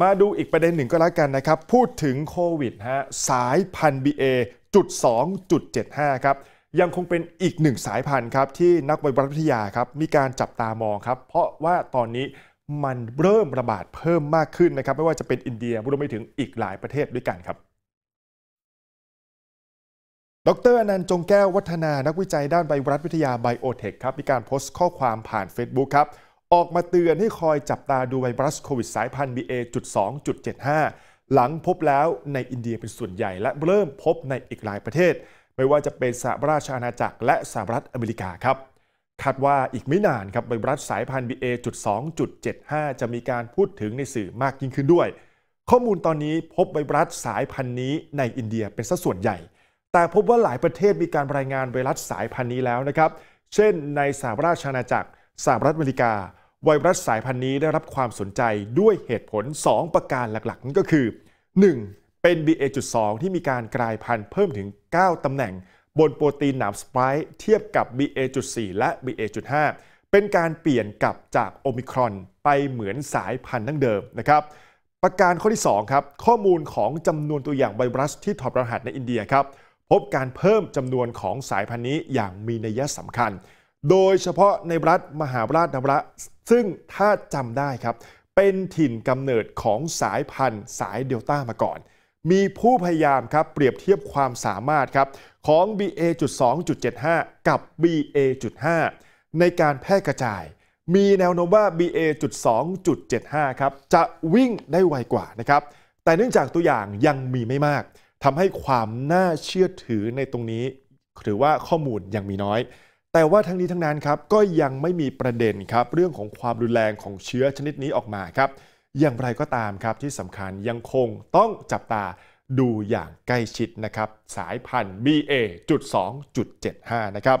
มาดูอีกประเด็นหนึ่งก็แล้วกันนะครับ พูดถึงโควิดฮะ สายพันธุ์ BA จุด2จุด75ครับ ยังคงเป็นอีกหนึ่งสายพันธุ์ครับที่นักไวรัสวิทยาครับมีการจับตามองครับ เพราะว่าตอนนี้มันเริ่มระบาดเพิ่มมากขึ้นนะครับไม่ว่าจะเป็นอินเดียรวมไปถึงอีกหลายประเทศด้วยกันครับ ดรอนันต์จงแก้ววัฒนานักวิจัยด้านไวรัสวิทยาไบโอเทคครับมีการโพสต์ข้อความผ่าน Facebook ครับออกมาเตือนให้คอยจับตาดูไวรัสโควิดสายพันธุ์ BA.2.75 หลังพบแล้วในอินเดียเป็นส่วนใหญ่และเริ่มพบในอีกหลายประเทศ ไม่ว่าจะเป็นสหราชอาณาจักร และสหรัฐอเมริกาครับคาดว่าอีกไม่นานครับไวรัสสายพันธุ์ BA.2.75 จะมีการพูดถึงในสื่อมากยิ่งขึ้นด้วย ข้อมูลตอนนี้พบไวรัสสายพันธุ์นี้ในอินเดียเป็นสัดส่วนใหญ่ แต่พบว่าหลายประเทศมีการรายงานไวรัสสายพันธุ์นี้แล้วนะครับ เช่น ในสหราชอาณาจักรสหรัฐอเมริกาไวรัสสายพันธุ์นี้ได้รับความสนใจด้วยเหตุผล 2 ประการหลักๆนั่นก็คือ 1. เป็น BA.2 ที่มีการกลายพันธุ์เพิ่มถึง 9 ตำแหน่ง บนโปรตีนหนามสไปร์เทียบกับ BA.4 และ BA.5 เป็นการเปลี่ยนกลับจากโอมิครอนไปเหมือนสายพันธุ์ดั้งเดิมนะครับ ประการข้อที่2ครับข้อมูลของจำนวนตัวอย่างไวรัสที่ถอดรหัสในอินเดียครับพบการเพิ่มจำนวนของสายพันธุ์นี้อย่างมีนัยสำคัญ โดยเฉพาะในรัฐมหาราชนัรซึ่งถ้าจำได้ครับเป็นถิ่นกำเนิดของสายพันธุ์สายเดลต้ามาก่อน มีผู้พยายามครับเปรียบเทียบความสามารถครับของ BA.2.75 กับ BA.5 ในการแพร่กระจาย มีแนวโน้มว่า BA.2.75 ครับจะวิ่งได้ไวกว่านะครับแต่เนื่องจากตัวอย่างยังมีไม่มากทำให้ความน่าเชื่อถือในตรงนี้ หรือว่าข้อมูลยังมีน้อยแต่ว่าทั้งนี้ทั้งนั้นครับก็ยังไม่มีประเด็นครับ เรื่องของความรุนแรงของเชื้อชนิดนี้ออกมาครับ อย่างไรก็ตามครับที่สำคัญยังคงต้องจับตาดูอย่างใกล้ชิดนะครับสายพันธุ์ BA.2.75 นะครับ